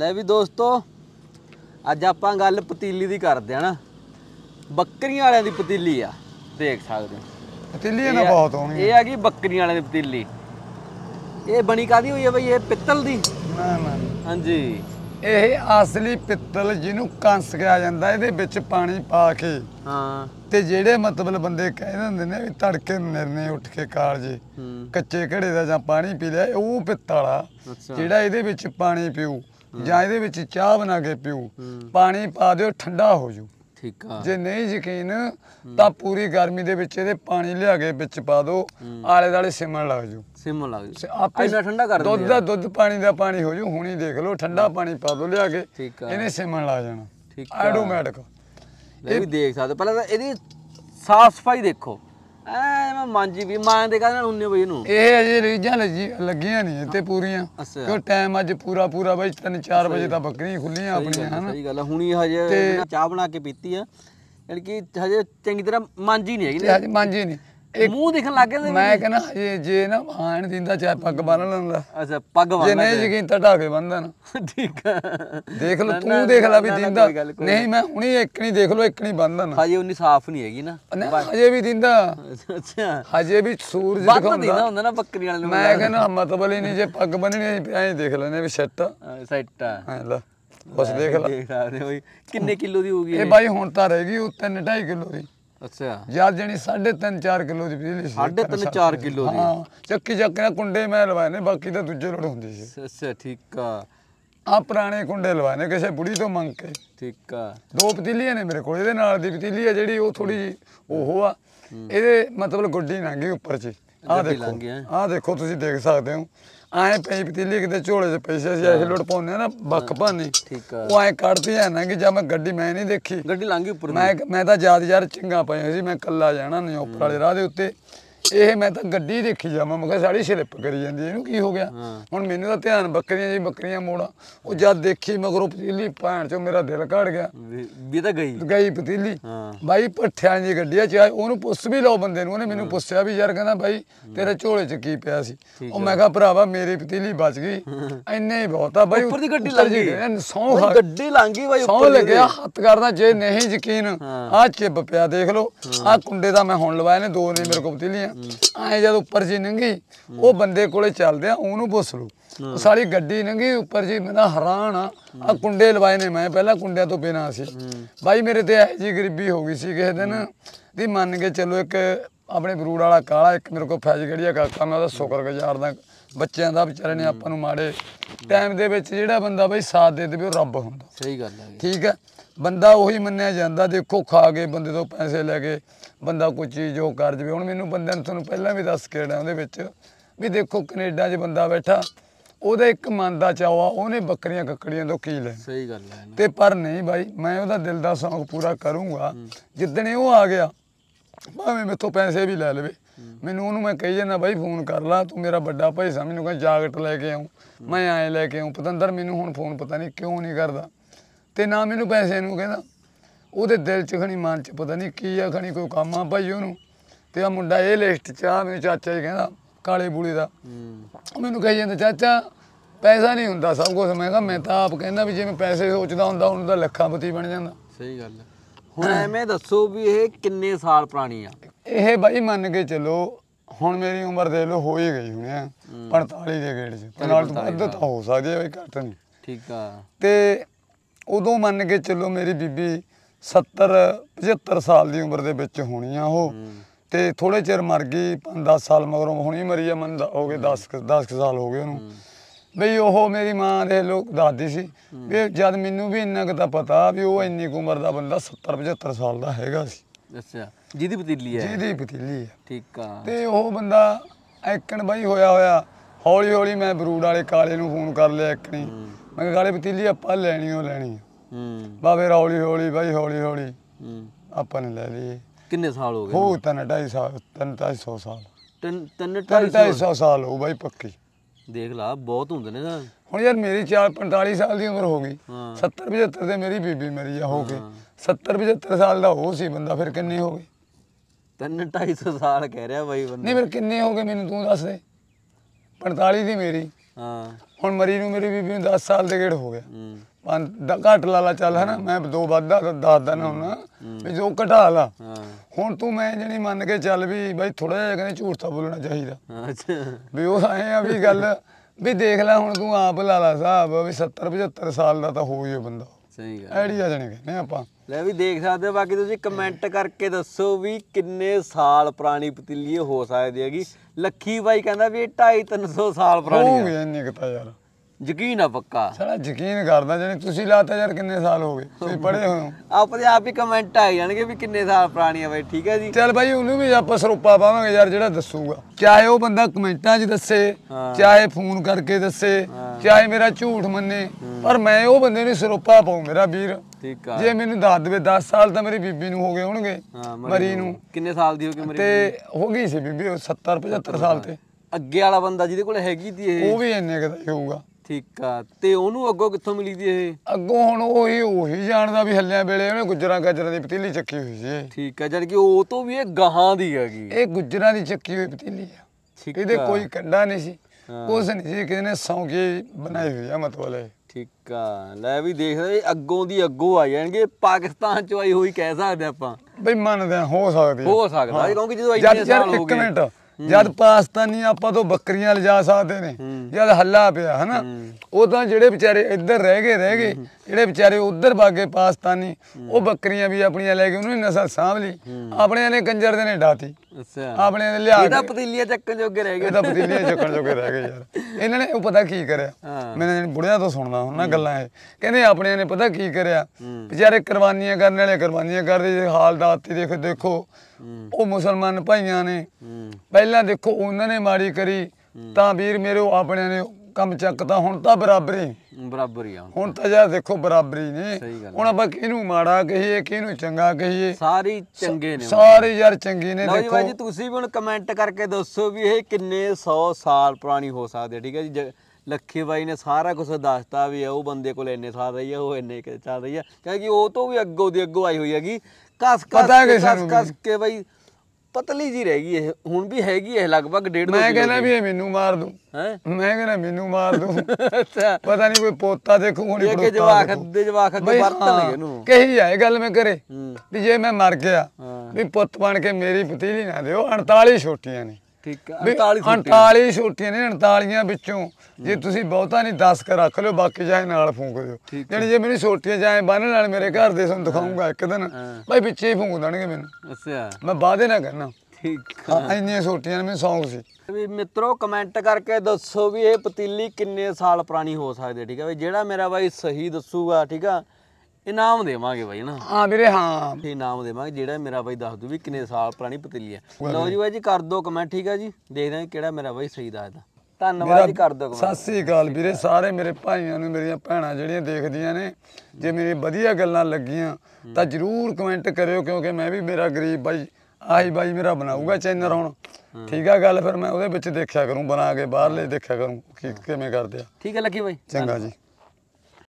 ਲੈ ਵੀ ਦੋਸਤੋ ਅੱਜ ਆਪਾਂ ਗੱਲ ਪਤੀਲੀ ਦੀ ਕਰਦੇ ਹਾਂ ਨਾ ਬੱਕਰੀਆਂ ਵਾਲਿਆਂ ਦੀ ਪਤੀਲੀ ਆ ਦੇਖ ਸਕਦੇ ਹੋ ਪਤੀਲੀ ਇਹਨਾਂ ਬਹੁਤ ਹੋਣੀ ਇਹ ਆ ਗਈ ਬੱਕਰੀਆਂ ਵਾਲਿਆਂ ਦੀ ਪਤੀਲੀ ਇਹ ਬਣੀ ਕਾਦੀ ਹੋਈ ਹੈ ਬਈ ਇਹ ਪਿੱਤਲ ਦੀ ਨਾ ਨਾ ਹਾਂਜੀ ਇਹ ਅਸਲੀ ਪਿੱਤਲ ਜਿਹਨੂੰ ਕੰਸ ਕਿਹਾ ਜਾਂਦਾ ਇਹਦੇ ਵਿੱਚ ਪਾਣੀ ਪਾ ਕੇ ਹਾਂ ਤੇ ਜਿਹੜੇ ਮਤਲਬ ਬੰਦੇ ਕਹਿੰਦੇ ਹੁੰਦੇ ਨੇ ਵੀ ਤੜਕੇ ਨਿਰਨੇ ਉੱਠ ਕੇ ਕਾਲਜੇ ਕੱਚੇ ਘੜੇ ਦਾ ਜਾਂ ਪਾਣੀ ਪੀ ਲਿਆ ਉਹ ਪਿੱਤਲ ਆ ਜਿਹੜਾ ਇਹਦੇ ਵਿੱਚ ਪਾਣੀ ਪੀਊ ਜਾਂ ਇਹਦੇ ਵਿੱਚ ਚਾਹ ਬਣਾ ਕੇ ਪੀਓ ਪਾਣੀ ਪਾ ਦਿਓ ਠੰਡਾ ਹੋ ਜੂ ਠੀਕ ਆ ਜੇ ਨਹੀਂ ਯਕੀਨ ਤਾਂ ਪੂਰੀ ਗਰਮੀ ਦੇ ਵਿੱਚ ਇਹਦੇ ਪਾਣੀ ਲਿਆ ਕੇ ਵਿੱਚ ਪਾ ਦਿਓ ਆਲੇ ਦਾਲੇ ਸਿਮਣ ਲੱਗ ਜੂ ਸਿਮਣ ਲੱਗ ਜੂ ਆਪੇ ਠੰਡਾ ਕਰ ਦੁੱਧ ਦਾ ਦੁੱਧ ਪਾਣੀ ਦਾ ਪਾਣੀ ਹੋ ਜੂ ਹੁਣੀ ਦੇਖ ਲਓ ਠੰਡਾ ਪਾਣੀ ਪਾ ਦਿਓ ਲਿਆ ਕੇ ਇਹਨੇ ਸਿਮਣ ਲੱਗ ਜਾਣਾ ਠੀਕ ਆ ਆਟੋਮੈਟਿਕ ਇਹ ਵੀ ਦੇਖ ਸਕਦੇ ਪਹਿਲਾਂ ਤਾਂ ਇਹਦੀ ਸਾਫ ਸਫਾਈ ਦੇਖੋ ਐ ਮੈਂ ਮਾਂਜੀ ਵੀ ਮਾਂ ਦੇ ਕਹਿੰਦਾ 19 ਵਜੇ ਨੂੰ ਇਹ ਅਜੇ ਰੀਜਾਂ ਲੱਗੀਆਂ ਨਹੀਂ ਇੱਥੇ ਪੂਰੀਆਂ ਕਿਉਂ ਟਾਈਮ ਅੱਜ ਪੂਰਾ ਪੂਰਾ ਬਈ 3-4 ਵਜੇ ਤਾਂ ਬੱਕਰੀਆਂ ਖੁੱਲੀਆਂ ਆਪਣੀਆਂ ਹਨਾ ਸਹੀ ਗੱਲ ਹੁਣੀ ਹਜੇ ਚਾਹ ਬਣਾ ਕੇ ਪੀਤੀ ਆ ਯਾਨੀ ਕਿ ਹਜੇ ਚੰਗੀ ਤਰ੍ਹਾਂ ਮਾਂਜੀ ਨਹੀਂ ਹੈਗੀ ਹਜੇ ਮਾਂਜੀ ਨਹੀਂ ਮੂੰਹ ਦੇਖਣ ਲੱਗ ਗਏ ਮੈਂ ਕਹਿੰਦਾ ਜੇ ਜੇ ਨਾ ਮਾਣ ਦਿੰਦਾ ਚਾਹ ਪੱਗ ਬੰਨ ਲੈਂਦਾ ਅੱਛਾ ਪੱਗ ਬੰਨ ਜੇ ਨਹੀਂ ਯਕੀਨ ਤਾਂ ਢਾਕੇ ਬੰਨਦਾ ਨਾ ਠੀਕ ਹੈ ਦੇਖ ਲਓ ਤੂੰ ਦੇਖ ਲੈ ਵੀ ਦਿੰਦਾ ਨਹੀਂ ਮੈਂ ਹੁਣੀ ਇੱਕ ਨਹੀਂ ਦੇਖ ਲਓ ਇੱਕ ਨਹੀਂ ਬੰਨਦਾ ਨਾ ਹਜੇ ਉਨੀ ਸਾਫ਼ ਨਹੀਂ ਹੈਗੀ ਨਾ ਹਜੇ ਵੀ ਦਿੰਦਾ ਅੱਛਾ ਹਜੇ ਵੀ ਸੂਰਜ ਬੱਕਰੀ ਦਿੰਦਾ ਹੁੰਦਾ ਨਾ ਬੱਕਰੀ ਵਾਲੇ ਨੂੰ ਮੈਂ ਕਹਿੰਦਾ ਮਤਲਬ ਹੀ ਨਹੀਂ ਜੇ ਪੱਗ ਬੰਨਣੀ ਪਿਆ ਹੀ ਦੇਖ ਲੈਨੇ ਵੀ ਸੈੱਟ ਸੈੱਟ ਹਾਂ ਲੈ ਬਸ ਦੇਖ ਲੈ ਦੇਖ ਸਕਦੇ ਹੋਈ ਕਿੰਨੇ ਕਿਲੋ ਦੀ ਹੋਊਗੀ ਇਹ ਬਾਈ ਹੁਣ ਤਾਂ ਰਹੇਗੀ ਉਹ 3.5 ਕਿਲੋ ਦੀ ਅੱਛਾ ਯਾਰ ਜਣੀ 3.5 4 ਕਿਲੋ ਦੀ ਸੀ 3.5 4 ਕਿਲੋ ਦੀ ਹਾਂ ਚੱਕੀ ਚੱਕਣਾ ਕੁੰਡੇ ਮੈਂ ਲਵਾਏ ਨੇ ਬਾਕੀ ਤਾਂ ਦੂਜੇ ਲੋੜ ਹੁੰਦੀ ਸੀ ਅੱਛਾ ਠੀਕ ਆ ਆ ਪੁਰਾਣੇ ਕੁੰਡੇ ਲਵਾਏ ਨੇ ਕਿਸੇ ਬੁੜੀ ਤੋਂ ਮੰਗ ਕੇ ਠੀਕ ਆ ਦੋ ਪਤੀਲੀਆਂ ਨੇ ਮੇਰੇ ਕੋਲ ਇਹਦੇ ਨਾਲ ਦੀ ਪਤੀਲੀ ਆ ਜਿਹੜੀ ਉਹ ਥੋੜੀ ਜੀ ਉਹ ਆ ਇਹਦੇ ਮਤਲਬ ਗੁੱਡੀ ਨਾਂਗੀ ਉੱਪਰ ਚ ਆ ਦੇਖੋ ਆ ਦੇਖੋ ਤੁਸੀਂ ਦੇਖ ਸਕਦੇ ਹੋ ਐ ਪਈ ਪਤੀਲੀ ਕਿਤੇ ਝੋਲੇ 'ਚ ਪੈਸੇ ਸੀ ਐਸੇ ਲੁੱਟ ਪਾਉਂਦੇ ਆ ਨਾ ਬੱਕ ਭਾਨੇ ਉਹ ਐ ਕੱਢਦੇ ਆ ਨਾ ਕਿ ਜਾਂ ਮੈਂ ਗੱਡੀ ਮੈਂ ਨਹੀਂ ਦੇਖੀ ਗੱਡੀ ਲੰਘੀ ਉੱਪਰ ਮੈਂ ਮੈਂ ਤਾਂ ਜਾਦ ਯਾਰ ਚੰਗਾ ਪਾਇਆ ਸੀ ਮੈਂ ਕੱਲਾ ਜਾਣਾ ਨਿਓਪਰ ਵਾਲੇ ਰਾਹ ਦੇ ਉੱਤੇ ਇਹ ਮੈਂ ਤਾਂ ਗੱਡੀ ਦੇਖੀ ਜਾਵਾਂ ਮੈਂ ਕਿਹਾ ਸਾਰੀ ਸਲਿੱਪ ਕਰੀ ਜਾਂਦੀ ਇਹਨੂੰ ਕੀ ਹੋ ਗਿਆ ਹੁਣ ਮੈਨੂੰ ਤਾਂ ਧਿਆਨ ਬੱਕਰੀਆਂ ਜੀ ਬੱਕਰੀਆਂ ਮੋੜਾ ਉਹ ਜਦ ਦੇਖੀ ਮਗਰੋਂ ਪਤੀਲੀ ਭੈਣ ਚੋਂ ਮੇਰਾ ਦਿਲ ਘੜ ਗਿਆ ਵੀ ਤਾਂ ਗਈ ਗਈ ਪਤੀਲੀ ਬਾਈ ਪੱਠਿਆਂ ਦੀ ਗੱਡੀ ਆ ਚਾਹੇ ਉਹਨੂੰ ਪੁੱਛ ਵੀ ਲਓ ਬੰਦੇ ਨੂੰ ਉਹਨੇ ਮੈਨੂੰ ਪੁੱਛਿਆ ਵੀ ਯਾਰ ਕਹਿੰਦਾ ਬਾਈ ਤੇਰੇ ਝੋਲੇ 'ਚ ਕੀ ਪਿਆ ਸੀ ਉਹ ਮੈਂ ਕਿਹਾ ਭਰਾਵਾ ਮੇਰੀ ਪਤੀਲੀ ਬਚ ਗਈ ਇੰਨੇ ਹੀ ਬਹੁਤ ਆ ਬਾਈ ਉੱਪਰ ਦੀ ਗੱਡੀ ਲੰਘ ਗਈ ਸੌ ਗੱਡੀ ਲੰਘ ਗਈ ਬਾਈ ਉੱਪਰ ਸੌਂ ਲੱਗਿਆ ਹੱਥ ਕਰਦਾ ਜੇ ਨਹੀਂ ਯਕੀਨ ਆ ਚਿਬ ਪਿਆ ਦੇਖ ਲਓ ਆ ਕੁੰਡੇ ਦਾ ਮੈਂ ਹੁਣ ਲਵਾਏ ਨੇ ਦੋ ਨੇ ਮੇਰੇ ਕੋਲ ਪਤੀਲੀਆਂ ਐ ਜਦ ਉੱਪਰ ਜੀ ਨੰਗੀ ਉਹ ਬੰਦੇ ਕੋਲੇ ਚੱਲਦੇ ਆ ਉਹਨੂੰ ਪੁੱਛ ਲਓ ਸਾਰੀ ਗੱਡੀ ਨੰਗੀ ਉੱਪਰ ਜੀ ਮੈਂ ਤਾਂ ਹੈਰਾਨ ਆ ਆ ਕੁੰਡੇ ਲਵਾਏ ਨੇ ਮੈਂ ਪਹਿਲਾਂ ਕੁੰਡਿਆਂ ਤੋਂ ਬਿਨਾ ਸੀ ਬਾਈ ਮੇਰੇ ਤੇ ਐ ਜੀ ਗਰੀਬੀ ਹੋ ਗਈ ਸੀ ਕਿਸੇ ਦਿਨ ਦੀ ਮੰਨ ਕੇ ਚੱਲੋ ਇੱਕ ਆਪਣੇ ਬਰੂੜ ਵਾਲਾ ਕਾਲਾ ਇੱਕ ਮੇਰੇ ਕੋਲ ਫੈਜ ਗੜੀਆ ਕਾਕਾ ਮੈਂ ਉਹਦਾ ਸ਼ੁਕਰਗੁਜ਼ਾਰ ਦਾ ਬੱਚਿਆਂ ਦਾ ਵਿਚਾਰੇ ਨੇ ਆਪਾਂ ਨੂੰ ਮਾੜੇ ਟਾਈਮ ਦੇ ਵਿੱਚ ਜਿਹੜਾ ਬੰਦਾ ਬਈ ਸਾਥ ਦੇ ਦੇਵੇ ਉਹ ਰੱਬ ਹੁੰਦਾ ਸਹੀ ਗੱਲ ਹੈ ਠੀਕ ਹੈ ਬੰਦਾ ਉਹੀ ਮੰਨਿਆ ਜਾਂਦਾ ਦੇਖੋ ਖਾ ਕੇ ਬੰਦੇ ਤੋਂ ਪੈਸੇ ਲੈ ਕੇ ਬੰਦਾ ਕੋਈ ਚੀਜ਼ ਉਹ ਕਰ ਜਵੇ ਹੁਣ ਮੈਨੂੰ ਬੰਦਿਆਂ ਨੂੰ ਤੁਹਾਨੂੰ ਪਹਿਲਾਂ ਵੀ ਦੱਸ ਕੇ ਉਹਦੇ ਵਿੱਚ ਵੀ ਦੇਖੋ ਕੈਨੇਡਾ 'ਚ ਬੰਦਾ ਬੈਠਾ ਉਹਦਾ ਇੱਕ ਮਨ ਦਾ ਚਾਹਵਾ ਉਹਨੇ ਬੱਕਰੀਆਂ ਕੱਕੜੀਆਂ ਤੋਂ ਕੀ ਲੈ ਸਹੀ ਗੱਲ ਹੈ ਤੇ ਪਰ ਨਹੀਂ ਬਾਈ ਮੈਂ ਉਹਦਾ ਦਿਲ ਦਾ ਸ਼ੌਂਕ ਪੂਰਾ ਕਰੂੰਗਾ ਜਿੱਦਣ ਉਹ ਆ ਗਿਆ ਭਾਵੇਂ ਮੇਥੋਂ ਪੈਸੇ ਵੀ ਲੈ ਲਵੇ ਮੈਨੂੰ ਉਹਨੂੰ ਮੈਂ ਕਹੀ ਜਾਂਦਾ ਬਾਈ ਫੋਨ ਕਰ ਲਾ ਤੂੰ ਮੇਰਾ ਵੱਡਾ ਭਾਈ ਸਾ ਮੈਨੂੰ ਕਹਿੰਦਾ ਜਾਕਟ ਲੈ ਕੇ ਆਉਂ ਮੈਂ ਆਏ ਲੈ ਕੇ ਆਉਂ ਪਤੰਦਰ ਮੈਨੂੰ ਹੁਣ ਫੋਨ ਪਤਾ ਨਹੀਂ ਕਿਉਂ ਨਹੀਂ ਕਰਦਾ ਤੇ ਨਾ ਮੈਨੂੰ ਪੈਸੇ ਨੂੰ ਕਹਿੰਦਾ ਉਹਦੇ ਦਿਲ 'ਚ ਖਣੀ ਮਨ 'ਚ ਪਤਾ ਨਹੀਂ ਕੀ ਆ ਖਣੀ ਕੋਈ ਕੰਮ ਆ ਭਾਈ ਉਹਨੂੰ ਤੇ ਆ ਮੁੰਡਾ ਇਹ ਲਿਸਟ 'ਚ ਆ ਮੈਨੂੰ ਚਾਚਾ ਜੀ ਕਹਿੰਦਾ ਕਾਲੇ ਬੂਲੇ ਦਾ ਉਹ ਮੈਨੂੰ ਕਹੀ ਜਾਂਦਾ ਚਾਚਾ ਪੈਸਾ ਨਹੀਂ ਹੁੰਦਾ ਸਭ ਕੁਝ ਮੈਂ ਕਿਹਾ ਮੈਂ ਤਾਂ ਆਪ ਕਹਿੰਦਾ ਵੀ ਜੇ ਮੈਂ ਪੈਸੇ ਸੋਚਦਾ ਹੁੰਦਾ ਉਹਨੂੰ ਤਾਂ ਲੱਖਾਂ ਪਤੀ ਬਣ ਜਾਂਦਾ ਸਹੀ ਗੱਲ ਹੈ ਹੁਣ ਐਵੇਂ ਦੱਸੋ ਵੀ ਇਹ ਕਿੰਨੇ ਸਾਲ ਪੁਰਾਣੀ ਆ ਇਹ ਬਾਈ ਮੰਨ ਕੇ ਚੱਲੋ ਹੁਣ ਮੇਰੀ ਉਮਰ ਦੇ ਲੋ ਹੋ ਹੀ ਗਈ ਹੁਣੇ 45 ਦੇ ਗੇੜ 'ਚ ਤੇ ਨਾਲ ਤੋਂ ਅੱਧਾ ਤਾਂ ਹੋ ਸਕਦੀ ਹੈ ਬਈ ਘੱਟ ਨਹੀਂ ਠੀਕ ਆ ਤੇ ਉਦੋਂ ਮੰਨ ਕੇ ਚੱਲੋ ਮੇਰੀ ਬੀਬੀ 70 75 ਸਾਲ ਦੀ ਉਮਰ ਦੇ ਵਿੱਚ ਹੋਣੀ ਆ ਉਹ ਤੇ ਥੋੜੇ ਚਿਰ ਮਰ ਗਈ 5-10 ਸਾਲ ਮਗਰੋਂ ਹੁਣੀ ਮਰੀ ਆ ਮਨ ਹੋ ਗਏ 10 10 ਸਾਲ ਹੋ ਗਏ ਉਹਨੂੰ ਵੀ ਉਹ ਮੇਰੀ ਮਾਂ ਦੇ ਲੋਕ ਦਾਦੀ ਸੀ ਵੀ ਜਦ ਮੈਨੂੰ ਵੀ ਇੰਨਾ ਕੁ ਤਾਂ ਪਤਾ ਵੀ ਉਹ ਇੰਨੀ ਉਮਰ ਦਾ ਬੰਦਾ 70 75 ਸਾਲ ਦਾ ਹੈਗਾ ਸੀ ਅੱਛਾ ਜਿਹਦੀ ਪਤੀਲੀ ਹੈ ਜਿਹਦੀ ਪਤੀਲੀ ਹੈ ਠੀਕ ਆ ਤੇ ਉਹ ਬੰਦਾ ਐਕਣ ਬਾਈ ਹੋਇਆ ਹੋਇਆ ਹੌਲੀ ਹੌਲੀ ਮੈਂ ਬਰੂਡ ਵਾਲੇ ਕਾਲੇ ਨੂੰ ਫੋਨ ਕਰ ਲਿਆ ਐਕਣੀ ਮੈਂ ਕਿਹਾ ਕਾਲੇ ਪਤੀਲੀ ਆਪਾਂ ਲੈਣੀ ਉਹ ਲੈਣੀ ਹੂੰ ਬਾਬੇ ਰੌਲੀ ਹੌਲੀ ਬਾਈ ਹੌਲੀ ਹੌਲੀ ਹੂੰ ਆਪਾਂ ਨੇ ਲੈ ਲਈ ਕਿੰਨੇ ਸਾਲ ਹੋ ਗਏ ਹੋ ਤਨ ਢਾਈ ਸਾਲ ਤਨ ਢਾਈ 100 ਸਾਲ ਤਿੰਨ ਤਿੰਨ ਢਾਈ ਸਾਲ ਹੋ ਬਾਈ ਪੱਕੀ ਦੇਖ ਲਾ ਬਹੁਤ ਹੁੰਦੇ ਨੇ ਨਾ ਹੁਣ ਯਾਰ ਮੇਰੀ 4 45 ਸਾਲ ਦੀ ਉਮਰ ਹੋ ਗਈ 70 75 ਦੇ ਮੇਰੀ ਬੀਬੀ ਮਰੀ ਆ ਹੋ ਗਈ 70 75 ਸਾਲ ਦਾ ਹੋ ਸੀ ਬੰਦਾ ਫਿਰ ਕਿੰਨੇ ਹੋ ਗਏ ਤਿੰਨ 250 ਸਾਲ ਕਹਿ ਰਿਹਾ ਬਾਈ ਬੰਦਾ ਨਹੀਂ ਫਿਰ ਕਿੰਨੇ ਹੋ ਗਏ ਮੈਨੂੰ ਤੂੰ ਦੱਸ ਦੇ 45 ਦੀ ਮੇਰੀ ਹਾਂ ਹੁਣ ਮਰੀ ਨੂੰ ਮੇਰੀ ਬੀਬੀ ਨੂੰ 10 ਸਾਲ ਦੇ ਗੇੜ ਹੋ ਗਿਆ ਪੰਜ ਘਟ ਲਾ ਲਾ ਚੱਲ ਨਾ ਮੈਂ ਦੋ ਵਾਧਾ ਦੱਸ ਨਾ ਹੁਣ ਵੀ ਜੋ ਘਟਾ ਲਾ ਹੁਣ ਤੂੰ ਮੈਂ ਜਣੀ ਮੰਨ ਕੇ ਚੱਲ ਵੀ ਬਾਈ ਥੋੜਾ ਜਿਹਾ ਕਹਿੰਦੇ ਝੂਠ ਤਾਂ ਬੋਲਣਾ ਚਾਹੀਦਾ ਅੱਛਾ ਵੀ ਉਹ ਆਏ ਆ ਵੀ ਗੱਲ ਵੀ ਦੇਖ ਲੈ ਹੁਣ ਤੂੰ ਆਪ ਲਾ ਲਾ ਸਾਹਿਬ ਵੀ 70 75 ਸਾਲ ਦਾ ਤਾਂ ਹੋ ਹੀ ਬੰਦਾ ਸਹੀ ਗੱਲ ਆ ਜਣੇ ਕਹਿੰਦੇ ਆਪਾਂ ਲੈ ਵੀ ਦੇਖ ਸਕਦੇ ਹੋ ਬਾਕੀ ਤੁਸੀਂ ਕਮੈਂਟ ਕਰਕੇ ਦੱਸੋ ਵੀ ਕਿੰਨੇ ਸਾਲ ਪੁਰਾਣੀ ਪਤੀਲੀ ਹੋ ਸਕਦੀ ਹੈਗੀ ਲੱਖੀ ਬਾਈ ਕਹਿੰਦਾ ਵੀ ਇਹ 2.5 300 ਸਾਲ ਪੁਰਾਣੀ ਹੋ ਗਈ ਇੰਨੀ ਕਿਤਾ ਯਾਰ ਯਕੀਨ ਆ ਪੱਕਾ ਸਾਲਾ ਯਕੀਨ ਕਰਦਾ ਜਿਹੜੇ ਤੁਸੀਂ ਲਾਤਾ ਯਾਰ ਕਿੰਨੇ ਸਾਲ ਹੋ ਗਏ ਤੁਸੀਂ ਪੜੇ ਹੋ ਆਪਦੇ ਆਪ ਹੀ ਕਮੈਂਟ ਆ ਜਾਣਗੇ ਵੀ ਕਿੰਨੇ ਸਾਲ ਪੁਰਾਣੀ ਆ ਬਈ ਠੀਕ ਹੈ ਜੀ ਚੱਲ ਬਾਈ ਉਹਨੂੰ ਵੀ ਆਪਾਂ ਸਰੂਪਾ ਪਾਵਾਂਗੇ ਯਾਰ ਜਿਹੜਾ ਦੱਸੂਗਾ ਚਾਹੇ ਉਹ ਬੰਦਾ ਕਮੈਂਟਾਂ 'ਚ ਦੱਸੇ ਚਾਹੇ ਫੋਨ ਕਰਕੇ ਦੱਸੇ ਚਾਹੇ ਮੇਰਾ ਝੂਠ ਮੰਨੇ ਪਰ ਮੈਂ ਉਹ ਬੰਦੇ ਨੂੰ ਸਰੂਪਾ ਪਾਉ ਮੇਰਾ ਵੀਰ ਠੀਕ ਆ ਜੇ ਮੈਨੂੰ ਦੱਸ ਦੇਵੇ 10 ਸਾਲ ਤਾਂ ਮੇਰੀ ਬੀਬੀ ਨੂੰ ਹੋ ਗਏ ਹੋਣਗੇ ਮਰੀ ਨੂੰ ਕਿੰਨੇ ਸਾਲ ਦੀ ਹੋ ਗਈ ਮਰੀ ਤੇ ਹੋ ਗਈ ਸੀ ਬੀਬੀ 70 75 ਸਾਲ ਤੇ ਅੱਗੇ ਵਾਲਾ ਬੰਦਾ ਜਿਹਦੇ ਕੋਲ ਹੈਗੀ ਦੀ ਇਹ ਉਹ ਵੀ ਇੰਨੇ ਕਦਾ ਹੋਊਗਾ ਠੀਕ ਆ ਤੇ ਉਹਨੂੰ ਅੱਗੋਂ ਕਿੱਥੋਂ ਮਿਲੀ ਦੀ ਇਹ ਅੱਗੋਂ ਹੁਣ ਉਹੀ ਉਹੀ ਜਾਣਦਾ ਵੀ ਹੱਲਿਆਂ ਵੇਲੇ ਉਹਨੇ ਗੁੱਜਰਾਂ ਗਾਜਰਾਂ ਦੀ ਪਤੀਲੀ ਚੱਕੀ ਹੋਈ ਸੀ ਠੀਕ ਆ ਜਦ ਕਿ ਉਹ ਤੋਂ ਵੀ ਇਹ ਗਾਹਾਂ ਦੀ ਹੈਗੀ ਇਹ ਗੁੱਜਰਾਂ ਦੀ ਚੱਕੀ ਹੋਈ ਪਤੀਲੀ ਆ ਠੀਕ ਇਹਦੇ ਕੋਈ ਕੰਡਾ ਨਹੀਂ ਸੀ ਕੁਝ ਨਹੀਂ ਸੀ ਕਿਸੇ ਨੇ ਸੌਂਕੇ ਬਣਾਈ ਹੋਈ ਆ ਮਤਵਲੇ ਠੀਕ ਆ ਲੈ ਵੀ ਦੇਖਦੇ ਅੱਗੋਂ ਦੀ ਅੱਗੋਂ ਆ ਜਾਣਗੇ ਪਾਕਿਸਤਾਨ ਚ ਆਈ ਹੋਈ ਕਹਿ ਸਕਦੇ ਆਪਾਂ ਬਈ ਮੰਨਦੇ ਹੋ ਸਕਦੀ ਹੋ ਸਕਦਾ ਕਿਉਂਕਿ ਜਦੋਂ ਆਈ ਸਾਲ ਹੋ ਗਏ ਇੱਕ ਮਿੰਟ ਜਦ ਪਾਕਿਸਤਾਨੀ ਆਪਾਂ ਤੋਂ ਬੱਕਰੀਆਂ ਲਿਜਾ ਸਕਦੇ ਨੇ ਜਦ ਹੱਲਾ ਪਿਆ ਹਨਾ ਉਦਾਂ ਜਿਹੜੇ ਵਿਚਾਰੇ ਇੱਧਰ ਰਹਿ ਗਏ ਰਹਿ ਗਏ ਜਿਹੜੇ ਵਿਚਾਰੇ ਉੱਧਰ ਭਾਗੇ ਪਾਕਿਸਤਾਨੀ ਉਹ ਬੱਕਰੀਆਂ ਵੀ ਆਪਣੀਆਂ ਲੈ ਕੇ ਉਹਨੂੰ ਨਸਲ ਸਾਂਭ ਲਈ ਆਪਣੇ ਨੇ ਕੰਜਰ ਦੇ ਨੇ ਡਾਤੀ ਅੱਛਾ ਆਪਣੇ ਨੇ ਲਿਆ ਇਹਦਾ ਪਤੀਲੀਆਂ ਚੱਕਣ ਜੋਗੇ ਰਹਿ ਗਏ ਇਹਦਾ ਪਤੀਲੀਆਂ ਚੱਕਣ ਜੋਗੇ ਰਹਿ ਗਏ ਯਾਰ ਇਹਨਾਂ ਨੇ ਉਹ ਪਤਾ ਕੀ ਕਰਿਆ ਮੈਂ ਬੁੜਿਆਂ ਤੋਂ ਸੁਣਦਾ ਨਾ ਗੱਲਾਂ ਇਹ ਕਹਿੰਦੇ ਆਪਣੇ ਨੇ ਪਤਾ ਕੀ ਕਰਿਆ ਵਿਚਾਰੇ ਕੁਰਬਾਨੀਆਂ ਕਰਨ ਵਾਲੇ ਕੁਰਬਾਨੀਆਂ ਕਰਦੇ ਹਾਲ ਦਾਤ ਦੇਖੋ ਦੇਖੋ ਉਹ ਮੁਸਲਮਾਨ ਭਾਈਆਂ ਨੇ ਪਹਿਲਾਂ ਦੇਖੋ ਉਹਨਾਂ ਨੇ ਮਾੜੀ ਕਰੀ ਤਾਂ ਵੀਰ ਮੇਰੇ ਉਹ ਆਪਣਿਆਂ ਨੇ ਕੰਮ ਚੱਕਦਾ ਹੁਣ ਤਾਂ ਬਰਾਬਰੀ ਬਰਾਬਰੀ ਆ ਹੁਣ ਤਾਂ ਜੇ ਦੇਖੋ ਬਰਾਬਰੀ ਨੇ ਹੁਣ ਆਪਾਂ ਕਿਹਨੂੰ ਮਾੜਾ ਕਹੀਏ ਕਿਹਨੂੰ ਚੰਗਾ ਕਹੀਏ ਸਾਰੇ ਚੰਗੇ ਨੇ ਸਾਰੇ ਯਾਰ ਚੰਗੇ ਨੇ ਦੇਖੋ ਜੀ ਤੁਸੀਂ ਵੀ ਹੁਣ ਕਮੈਂਟ ਕਰਕੇ ਦੱਸੋ ਵੀ ਇਹ ਕਿੰਨੇ 100 ਸਾਲ ਪੁਰਾਣੀ ਹੋ ਸਕਦੀ ਠੀਕ ਹੈ ਜੀ ਲੱਖੀ ਬਾਈ ਨੇ ਸਾਰਾ ਕੁਝ ਦੱਸਤਾ ਵੀ ਉਹ ਬੰਦੇ ਕੋਲ ਇੰਨੇ ਸਾਲ ਰਹੀ ਹੈ ਉਹ ਇੰਨੇ ਚੱਲ ਰਹੀ ਹੈ ਕਿਉਂਕਿ ਉਹ ਤੋਂ ਵੀ ਅੱਗੋਂ ਦੀ ਅੱਗੋਂ ਆਈ ਹੋਈ ਹੈਗੀ ਕਸ ਕਸ ਪਤਾ ਹੈ ਕਿ ਕਸ ਕਸ ਕੇ ਬਈ ਪਤਲੀ ਜੀ ਰਹਿ ਗਈ ਇਹ ਹੁਣ ਵੀ ਹੈਗੀ ਇਹ ਲਗਭਗ 1.5 ਮੈਂ ਕਹਿੰਦਾ ਵੀ ਇਹ ਮੈਨੂੰ ਮਾਰ ਦੂੰ ਹੈ ਮੈਂ ਕਹਿੰਦਾ ਮੈਨੂੰ ਮਾਰ ਦੂੰ ਪਤਾ ਨਹੀਂ ਕੋਈ ਪੋਤਾ ਦੇਖੂ ਹੋਣੀ ਇਹ ਕਿ ਜਵਾਖ ਦੇ ਜਵਾਖ ਵਰਤ ਨਹੀਂ ਇਹਨੂੰ ਕਹੀ ਜਾਏ ਗੱਲ ਮੈਂ ਕਰੇ ਵੀ ਜੇ ਮੈਂ ਮਰ ਗਿਆ ਵੀ ਪੁੱਤ ਬਣ ਕੇ ਮੇਰੀ ਪਤੀਲੀ ਨਾ ਦਿਓ 48 ਛੋਟੀਆਂ ਨੇ ਠੀਕ ਹੈ 48 ਛੋਟੀਆਂ ਨੇ 48 ਵਿੱਚੋਂ ਜੇ ਤੁਸੀਂ ਬਹੁਤਾ ਨਹੀਂ 10 ਕਰ ਰੱਖ ਲਿਓ ਬਾਕੀ ਜਾਏ ਨਾਲ ਫੂਕ ਦਿਓ ਜਣੀ ਜੇ ਮੇਰੀ ਛੋਟੀਆਂ ਜਾਏ ਬੰਨ ਨਾਲ ਮੇਰੇ ਘਰ ਦੇ ਸਾਨੂੰ ਦਿਖਾਉਂਗਾ ਇੱਕ ਦਿਨ ਭਾਈ ਵਿੱਚੇ ਹੀ ਫੂਕ ਦੇਣਗੇ ਮੈਨੂੰ ਅੱਛਾ ਮੈਂ ਬਾਅਦੇ ਨਾ ਕਰਨਾ ਠੀਕ ਇੰਨੀਆਂ ਛੋਟੀਆਂ ਨੇ ਮੈਨੂੰ ਸੌਂਗ ਸੀ ਵੀ ਮਿੱਤਰੋ ਕਮੈਂਟ ਕਰਕੇ ਦੱਸੋ ਵੀ ਇਹ ਪਤੀਲੀ ਕਿੰਨੇ ਸਾਲ ਪੁਰਾਣੀ ਹੋ ਸਕਦੀ ਹੈ ਠੀਕ ਹੈ ਵੀ ਜਿਹੜਾ ਮੇਰਾ ਬਾਈ ਸਹੀ ਦੱਸੂਗਾ ਠੀਕ ਆ ਇਨਾਮ ਦੇਵਾਂਗੇ ਬਾਈ ਨਾ ਹਾਂ ਵੀਰੇ ਹਾਂ ਇਹ ਇਨਾਮ ਦੇਵਾਂਗੇ ਜਿਹੜਾ ਮੇਰਾ ਬਾਈ ਦੱਸ ਦੂ ਵੀ ਕਿੰਨੇ ਸਾਲ ਪੁਰਾਣੀ ਪਤੀਲੀ ਹੈ ਲਓ ਜੀ ਬਾਈ ਜੀ ਕਰ ਦੋ ਕਮੈਂਟ ਠੀਕ ਹੈ ਜੀ ਦੇਖਦੇ ਹਾਂ ਕਿਹੜਾ ਮੇਰਾ ਬਾਈ ਸਹੀ ਦੱਸਦਾ ਧੰਨਵਾਦ ਜੀ ਕਰ ਦੋ ਕਮੈਂਟ ਸਤਿ ਸ੍ਰੀ ਅਕਾਲ ਵੀਰੇ ਸਾਰੇ ਮੇਰੇ ਭਾਈਆਂ ਨੂੰ ਮੇਰੀਆਂ ਭੈਣਾਂ ਜਿਹੜੀਆਂ ਦੇਖਦੀਆਂ ਨੇ ਜੇ ਮੇਰੀ ਵਧੀਆ ਗੱਲਾਂ ਲੱਗੀਆਂ ਤਾਂ ਜਰੂਰ ਕਮੈਂਟ ਕਰਿਓ ਕਿਉਂਕਿ ਮੈਂ ਵੀ ਮੇਰਾ ਗਰੀਬ ਬਾਈ ਆਹੀ ਬਾਈ ਮੇਰਾ ਬਣਾਊਗਾ ਚੈਨਲ ਹੁਣ ਠੀਕ ਆ ਗੱਲ ਫਿਰ ਮੈਂ ਉਹਦੇ ਵਿੱਚ ਦੇਖਿਆ ਕਰੂੰ ਬਣਾ ਕੇ ਬਾਹਰਲੇ ਦੇਖਿਆ ਕਰੂੰ ਕਿਵੇਂ ਕਰਦੇ ਆ ਠੀਕ ਹੈ ਲੱਕੀ ਬਾਈ ਚੰਗਾ ਜੀ